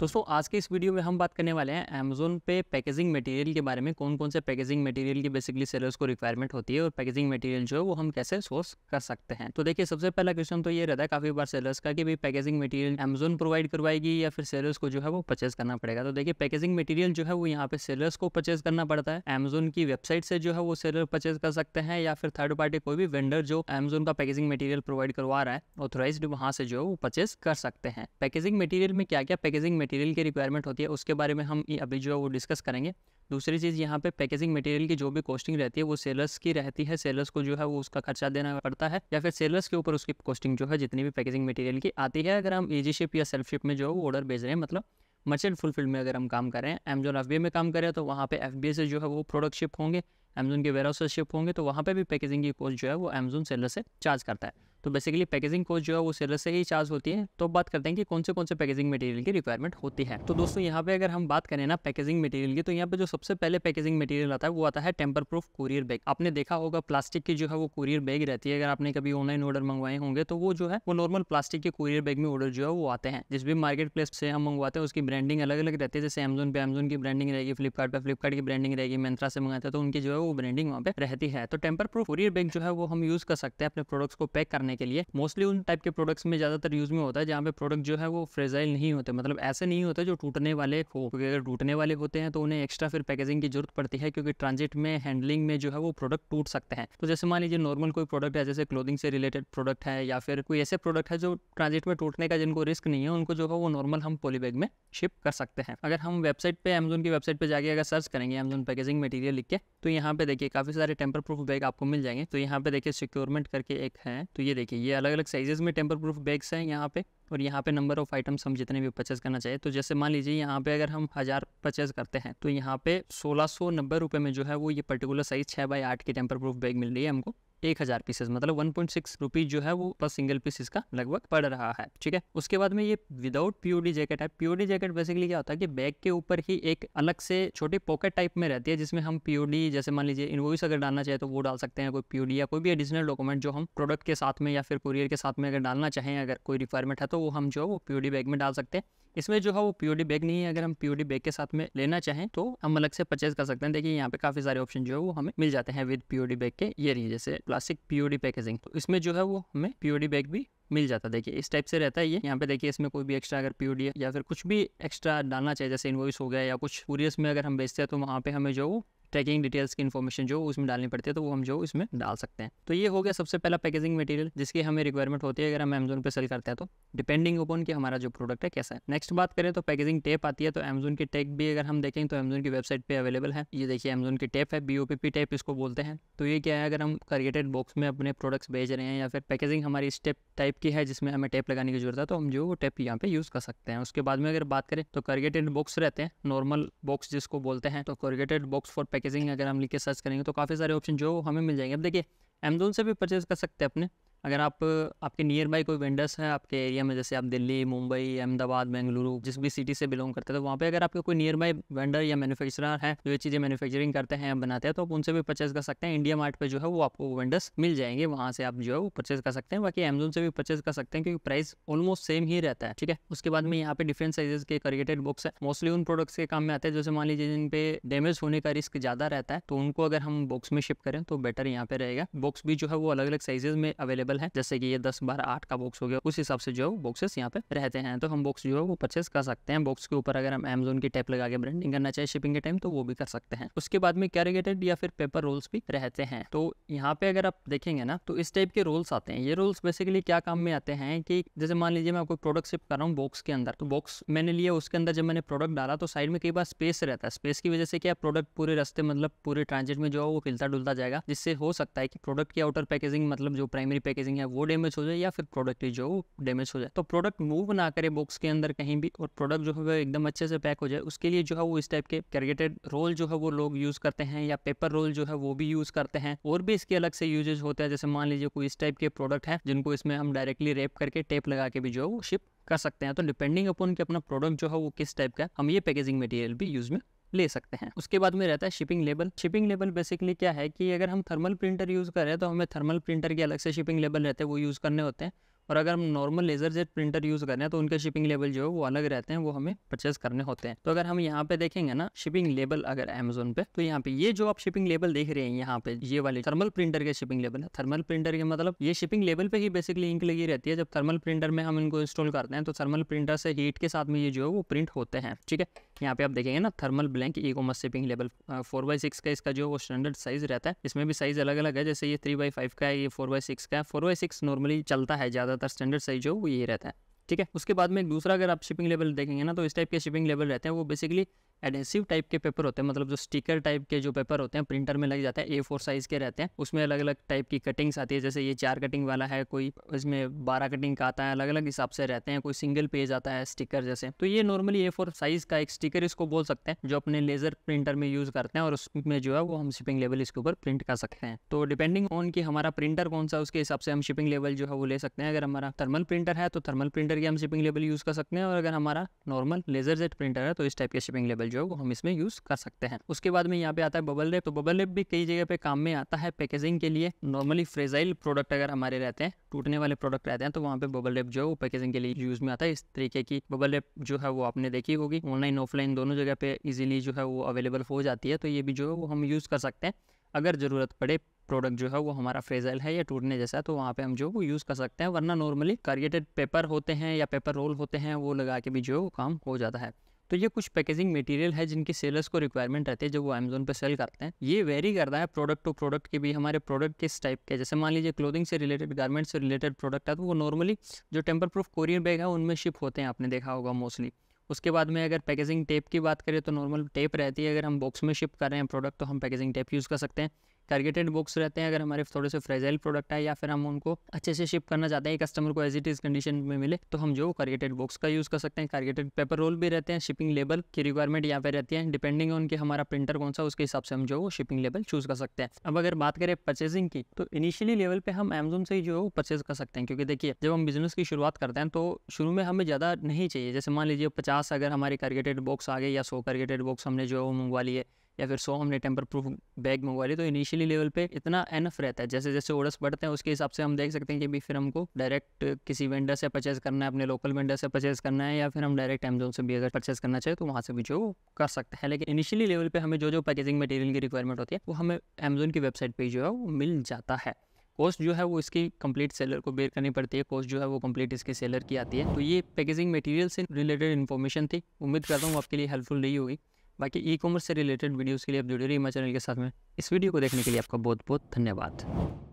दोस्तों आज के इस वीडियो में हम बात करने वाले हैं अमेजोन पे पैकेजिंग मटेरियल के बारे में कौन कौन से पैकेजिंग मटेरियल की बेसिकली सेलर्स को रिक्वायरमेंट होती है और पैकेजिंग मटेरियल जो है वो हम कैसे सोर्स कर सकते हैं तो देखिए सबसे पहला क्वेश्चन तो ये रहता है काफ़ी बार सेलर्स का कि भाई पैकेजिंग मटेरियल अमेजोन प्रोवाइड करवाएगी या फिर सेलर्स को जो है वो परचेज करना पड़ेगा तो देखिए पैकेजिंग मटेरियल जो है वो यहाँ पे सेलर्स को परचेज करना पड़ता है अमेजोन की वेबसाइट से जो है वो सेलर परचेज कर सकते हैं या फिर थर्ड पार्टी कोई भी वेंडर जो अमेजोन का पैकेजिंग मटेरियल प्रोवाइड करवा रहा है ऑथोराइज वहां से जो है वो परचेज कर सकते हैं पैकेजिंग मटेरियल में क्या क्या पैकेजिंग मटेरियल की रिक्वायरमेंट होती है उसके बारे में हम अभी जो है वो डिस्कस करेंगे दूसरी चीज़ यहाँ पे पैकेजिंग मटेरियल की जो भी कॉस्टिंग रहती है वो सेलर्स की रहती है सेलर्स को जो है वो उसका खर्चा देना पड़ता है या फिर सेलर्स के ऊपर उसकी कॉस्टिंग जो है जितनी भी पैकेजिंग मटेरियल की आती है अगर हम ईजी शिप या सेल्फ शिप में जो है वो ऑर्डर भेज रहे हैं मतलब मर्चेंट फुलफिल में अगर हम काम कर रहे हैं अमेजोन एफ में काम करें तो वहाँ पर एफ से जो है वो प्रोडक्ट शिप होंगे अमेजोन के वेयर हाउस शिप होंगे तो वहाँ पर भी पैकेजिंग की कॉस्ट जो है वो अमेजोन सेलर से चार्ज करता है तो बेसिकली पैकेजिंग कॉस्ट जो है वो सिलर से ही चार्ज होती है तो बात करते हैं कि कौन से कौन से पैकेजिंग मटेरियल की रिक्वायरमेंट होती है तो दोस्तों यहाँ पे अगर हम बात करें ना पैकेजिंग मटेरियल की तो यहाँ पे जो सबसे पहले पैकेजिंग मटेरियल आता है वो आता है टेम्पर प्रूफ कुरियर बैग आपने देखा होगा प्लास्टिक की जो है वो कुरियर बैग रहती है अगर आपने कभी ऑनलाइन ऑर्डर मंगवाए होंगे तो वो जो है वो नॉर्मल प्लास्टिक के कुरियर बैग में ऑर्डर जो है वो आते हैं जिस भी मार्केट प्लेस से हम मंगवाते हैं उसकी ब्रांडिंग अलग अलग रहती है जैसे अमेजोन पे अमेजोन की ब्रांडिंग रहेगी फ्लिपकार्ट पे फ्लिपकार्ट की ब्रांडिंग रहेगी मंत्रा से मंगाते हैं तो उनकी जो है वो ब्रांडिंग वहाँ पे रहती है तो टेम्पर प्रूफ कुरियर बैग जो है वो हम यूज कर सकते हैं अपने प्रोडक्ट्स को पैक करने करने के लिए मोस्टली उन टाइप के प्रोडक्ट्स में ज़्यादातर यूज़ में होता है जहाँ पे प्रोडक्ट जो है वो फ्रेजाइल नहीं होते मतलब ऐसे नहीं होते जो टूटने वाले हो क्योंकि अगर टूटने वाले होते हैं तो उन्हें एक्स्ट्रा फिर पैकेजिंग की जरूरत पड़ती है क्योंकि ट्रांजिट में हैंडलिंग में जो है वो प्रोडक्ट टूट सकते हैं तो जैसे मान लीजिए नॉर्मल कोई प्रोडक्ट है जैसे क्लोथिंग से रिलेटेड प्रोडक्ट है या फिर कोई ऐसे प्रोडक्ट है जो ट्रांजिट में टूटने का जिनको रिस्क नहीं है उनको जो है वो नॉर्मल हम पॉलीबैग में शिप कर सकते हैं अगर हम वेबसाइट पे अमेजोन की वेबसाइट पे जाके अगर सर्च करेंगे अमेजोन पैकेजिंग मटेरियल लिख के तो यहाँ पे देखिए काफ़ी सारे टेम्पर प्रूफ बैग आपको मिल जाएंगे तो यहाँ पे देखिए सिक्योरमेंट करके एक है तो ये देखिए ये अलग अलग साइजेज़ में टेम्पर प्रूफ बैग्स हैं यहाँ पे और यहाँ पे नंबर ऑफ आइटम्स हम जितने भी परचेज़ करना चाहिए तो जैसे मान लीजिए यहाँ पे अगर हम हज़ार परचेज़ करते हैं तो यहाँ पे सोलह सौ नब्बे रुपये में जो है वो ये पर्टिकुलर साइज़ छः बाई आठ की टेम्पर प्रूफ बैग मिल रही है हमको एक हज़ार पीसेस मतलब वन पॉइंट सिक्स रुपीज़ जो है वो पर सिंगल पीसेस का लगभग पड़ रहा है ठीक है उसके बाद में ये विदाउट पीओडी जैकेट है पीओडी जैकेट बेसिकली क्या होता है कि बैग के ऊपर ही एक अलग से छोटे पॉकेट टाइप में रहती है जिसमें हम प्योरली जैसे मान लीजिए इनवॉइस अगर डालना चाहे तो वो डाल सकते हैं कोई प्योरली या कोई भी एडिशनल डॉक्यूमेंट जो हम प्रोडक्ट के साथ में या फिर कुरियर के साथ में अगर डालना चाहें अगर कोई रिक्वायरमेंट है तो वो हम जो है वो पीओडी बैग में डाल सकते हैं इसमें जो है वो पीओडी बैग नहीं है अगर हम पीओडी बैग के साथ में लेना चाहें तो हम अलग से परचेज कर सकते हैं देखिए यहाँ पे काफी सारे ऑप्शन जो है वो हमें मिल जाते हैं विद पीओडी बैग के ये रही जैसे प्लास्टिक पीओडी पैकेजिंग तो इसमें जो है वो हमें पीओडी बैग भी मिल जाता है देखिए इस टाइप से रहता है ये यहाँ पे देखिए इसमें कोई भी एक्स्ट्रा अगर पीओडी या फिर कुछ भी एक्स्ट्रा डालना चाहिए जैसे इन्वॉइस हो गया या कुछ पूरी में अगर हम बेचते हैं तो वहाँ पे हमें जो ट्रैकिंग डिटेल्स की इन्फॉर्मेशन जो उसमें डालनी पड़ती है तो वो हम जो इसमें डाल सकते हैं तो ये हो गया सबसे पहला पैकेजिंग मटेरियल जिसकी हमें रिक्वायरमेंट होती है अगर हम अमेजोन पर सेल करते हैं तो डिपेंडिंग अपॉन कि हमारा जो प्रोडक्ट है कैसा है नेक्स्ट बात करें तो पैकेजिंग टेप आती है तो अमेजोन की टेप भी अगर हम देखें तो अमेजोन की वेबसाइट पर अवेलेबल है ये देखिए अमेजोन की टेप है बी टेप इसको बोलते हैं तो ये क्या है अगर हम करिएटेड बॉक्स में अपने प्रोडक्ट्स भेज रहे हैं या फिर पैकेजिंग हमारी स्टेप टाइप की है जिसमें हमें टेप लगाने की जरूरत है तो हम जो टेप यहाँ पे यूज़ कर सकते हैं उसके बाद में अगर बात करें तो करिएटेड बॉक्स रहते हैं नॉर्मल बॉक्स जिसको बोलते हैं तो corrugated box for package packaging अगर हम लिख के सर्च करेंगे तो काफ़ी सारे ऑप्शन जो हमें मिल जाएंगे अब देखिए अमेजोन से भी परचेज़ कर सकते हैं अपने अगर आप आपके नियर बाई कोई वेंडर्स हैं आपके एरिया में जैसे आप दिल्ली मुंबई अहमदाबाद बेंगलुरु जिस भी सिटी से बिलोंग करते हैं तो वहाँ पे अगर आपके कोई नियर बाई वेंडर या मैन्युफैक्चरर हैं जो ये चीज़ें मैन्युफैक्चरिंग करते हैं बनाते हैं तो आप उनसे भी परचेज कर सकते हैं इंडिया मार्ट पर जो है वो आपको वेंडर्स मिल जाएंगे वहाँ से आप जो है वो परचेज कर सकते हैं बाकी अमेजोन से भी परचेज कर सकते हैं क्योंकि प्राइस ऑलमोस्ट सेम ही रहता है ठीक है उसके बाद में यहाँ पे डिफरेंट साइजेस के करिएटेड बुक्स है मोस्टली उन प्रोडक्ट्स के काम में आते हैं जैसे मान लीजिए जिन पे डैमेज होने का रिस्क ज़्यादा रहता है तो उनको अगर हम बॉक्स में शिप करें तो बेटर यहाँ पे रहेगा बॉक्स भी जो है वो अलग अलग साइजेज में अवेलेबल अवेलेबल है जैसे कि ये दस बार आठ का बॉक्स हो गया उस हिसाब से जो है बॉक्सेस यहाँ पे रहते हैं तो हम बॉक्स जो है वो परचेस कर सकते हैं बॉक्स के ऊपर अगर हम एमेजोन की टैप लगा के ब्रांडिंग करना चाहिए शिपिंग के टाइम तो वो भी कर सकते हैं उसके बाद में कैरिगेटेड या फिर पेपर रोल्स भी रहते हैं तो यहाँ पे अगर आप देखेंगे ना तो इस टाइप के रोल्स आते हैं ये रोल्स बेसिकली क्या काम में आते हैं कि जैसे मान लीजिए मैं कोई प्रोडक्ट शिप कर रहा हूँ बॉक्स के अंदर तो बॉक्स मैंने लिया उसके अंदर जब मैंने प्रोडक्ट डाला तो साइड में कई बार स्पेस रहता है स्पेस की वजह से क्या प्रोडक्ट पूरे रस्ते मतलब पूरे ट्रांजिट में जो है वो खिलता डुलता जाएगा जिससे हो सकता है कि प्रोडक्ट की आउटर पैकेजिंग मतलब जो प्राइमरी पैकेज पैकेजिंग है वो डैमेज हो जाए या फिर प्रोडक्ट जो डैमेज हो जाए तो प्रोडक्ट मूव ना करे बॉक्स के अंदर कहीं भी और प्रोडक्ट जो है वो एकदम अच्छे से पैक हो जाए उसके लिए जो है वो इस टाइप के कैरिगेटेड रोल जो है वो लोग यूज़ करते हैं या पेपर रोल जो है वो भी यूज़ करते हैं और भी इसके अलग से यूजेज होते हैं जैसे मान लीजिए कोई इस टाइप के प्रोडक्ट है जिनको इसमें हम डायरेक्टली रेप करके टेप लगा के भी जो है वो शिप कर सकते हैं तो डिपेंडिंग अपॉन कि अपना प्रोडक्ट जो है वो किस टाइप का हम ये पैकेजिंग मटेरियल भी यूज़ में ले सकते हैं उसके बाद में रहता है shipping label shipping label basically क्या है कि अगर हम थर्मल प्रिंटर यूज़ कर रहे हैं तो हमें थर्मल प्रिंटर के अलग से शिपिंग लेबल रहते हैं वो यूज़ करने होते हैं और अगर हम normal laser jet printer use कर रहे हैं तो उनके शिपिंग लेबल जो है वो अलग रहते हैं वो हमें परचेस करने होते हैं तो अगर हम यहाँ पे देखेंगे ना शिपिंग लेबल अगर अमेजोन पे तो यहाँ पे ये जो आप शिपिंग लेबल देख रहे हैं यहाँ पे ये वाले थर्मल प्रिंटर के शिपिंग लेबल है थर्मल प्रिंटर के मतलब ये शिपिंग लेबल पे ही बेसिकली इंक लगी रहती है जब थर्मल प्रिंटर में हम इनको इंस्टॉल करते हैं तो थर्मल प्रिंटर से हीट के साथ में ये जो है वो प्रिंट होते हैं ठीक है यहाँ पे आप देखेंगे ना thermal blank e commerce shipping लेवल फोर बाई सिक्स का इसका जो वो स्टैंडर्ड साइज रहता है इसमें भी साइज अलग अलग है जैसे ये थ्री बाई फाइव का है ये फोर बाई सिक्स का है फोर बाई सिक्स नॉर्मली चलता है ज़्यादातर स्टैंडर्ड साइज जो वो ये रहता है ठीक है उसके बाद में एक दूसरा अगर आप शिपिंग लेवल देखेंगे ना तो इस टाइप के शिपिंग लेवल रहते हैं वो बेसिकली एडेसिव टाइप के पेपर होते हैं मतलब जो स्टिकर टाइप के जो पेपर होते हैं प्रिंटर में लग जाते हैं ए फोर साइज़ के रहते हैं उसमें अलग अलग टाइप की कटिंग्स आती है जैसे ये चार कटिंग वाला है कोई इसमें बारह कटिंग का आता है अलग अलग हिसाब से रहते हैं कोई सिंगल पेज आता है स्टिकर जैसे तो ये नॉर्मली ए फोर साइज़ का एक स्टिकर इसको बोल सकते हैं जो अपने लेजर प्रिंटर में यूज़ करते हैं और उसमें जो है वो हम शिपिंग लेवल इसके ऊपर प्रिंट कर सकते हैं तो डिपेंडिंग ऑन की हमारा प्रिंटर कौन सा उसके हिसाब से हम शिपिंग लेवल जो है वो ले सकते हैं अगर हमारा थर्मल प्रिंटर है तो थर्मल प्रिंटर की हम शिपिंग लेवल यूज़ कर सकते हैं और अगर हमारा नॉर्मल लेजर जेट प्रिंटर है तो इस टाइप के शिपिंग लेवल जो है वो हम इसमें यूज़ कर सकते हैं उसके बाद में यहाँ पे आता है बबल रेप तो बबल रेप भी कई जगह पे काम में आता है पैकेजिंग के लिए नॉर्मली फ्रेजाइल प्रोडक्ट अगर हमारे रहते हैं टूटने वाले प्रोडक्ट रहते हैं तो वहाँ पे बबल रेप जो है वो पैकेजिंग के लिए यूज़ में आता है इस तरीके की बबल रेप जो है वो आपने देखी होगी ऑनलाइन ऑफलाइन दोनों जगह पे ईजिली जो है वो अवेलेबल हो जाती है तो ये भी जो है वो हम यूज़ कर सकते हैं अगर ज़रूरत पड़े प्रोडक्ट जो है वो हमारा फ्रेजल है या टूटने जैसा है तो वहाँ पे हम जो वो यूज़ कर सकते हैं वरना नॉर्मली कारगेटेड पेपर होते हैं या पेपर रोल होते हैं वो लगा के भी जो काम हो जाता है तो ये कुछ पैकेजिंग मटेरियल है जिनकी सेलर्स को रिक्वायरमेंट रहती है जो वो अमेजोन पे सेल करते हैं ये वेरी करता है प्रोडक्ट टू प्रोडक्ट के भी हमारे प्रोडक्ट किस टाइप के जैसे मान लीजिए क्लोथिंग से रिलेटेड गारमेंट से रिलेटेड प्रोडक्ट है तो वो नॉर्मली जो टेम्पर प्रूफ कोरियर बैग है उनमें शिप होते हैं आपने देखा होगा मोस्टली उसके बाद में अगर पैकेजिंग टेप की बात करें तो नॉर्मल टेप रहती है अगर हम बॉक्स में शिप कर रहे हैं प्रोडक्ट तो हम पैकेजिंग टेप यूज़ कर सकते हैं टारगेटेड बुक्स रहते हैं अगर हमारे थोड़े से फ्रेजाइल प्रोडक्ट है या फिर हम उनको अच्छे से शिप करना चाहते हैं कस्टमर को एज इट इज़ कंडीशन में मिले तो हम जो टारगेटेड बुक्स का यूज़ कर सकते हैं टारगेटेड पेपर रोल भी रहते हैं शिपिंग लेबल की रिक्वायरमेंट यहाँ पे रहती है डिपेंडिंग ऑन कि हमारा प्रिंटर कौन सा उसके हिसाब से हम जो शिपिंग लेबल चूज़ कर सकते हैं अब अगर बात करें परचेजिंग की तो इनिशियली लेवल पर हम अमेजोन से ही जो परचेज कर सकते हैं क्योंकि देखिए जब हम बिजनेस की शुरुआत करते हैं तो शुरू में हमें ज़्यादा नहीं चाहिए जैसे मान लीजिए पचास अगर हमारे टारगेटेड बॉक्स आ गए या सौ टारगेटेड बॉक्स हमने जो है वो मंगवा लिए या फिर सौ हमने टेम्पर प्रूफ बैग मंगवा ली तो इनिशियली लेवल पे इतना एनफ रहता है जैसे जैसे ऑर्डर्स बढ़ते हैं उसके हिसाब से हम देख सकते हैं कि भी फिर हमको डायरेक्ट किसी वेंडर से परचेज करना है अपने लोकल वेंडर से परचेज करना है या फिर हम डायरेक्ट अमेजोन से भी अगर परचेज करना चाहिए तो वहाँ से भी जो कर सकते हैं लेकिन इनिशियली लेवल पर हमें जो जो पैकेजिंग मटेरियल की रिक्वायरमेंट होती है वो हमें अमेजोन की वेबसाइट पर जो है वो मिल जाता है कॉस्ट जो है वो इसकी कंप्लीट सेलर को बेयर करनी पड़ती है कॉस्ट जो है वो कंप्लीट इसके सेलर की आती है तो ये पैकेजिंग मटेरियल से रिलेटेड इन्फॉर्मेशन थी उम्मीद करता हूँ आपके लिए हेल्पफुल रही होगी बाकी ई कॉमर्स से रिलेटेड वीडियोस के लिए आप जुड़े रही हमारे चैनल के साथ में इस वीडियो को देखने के लिए आपका बहुत बहुत धन्यवाद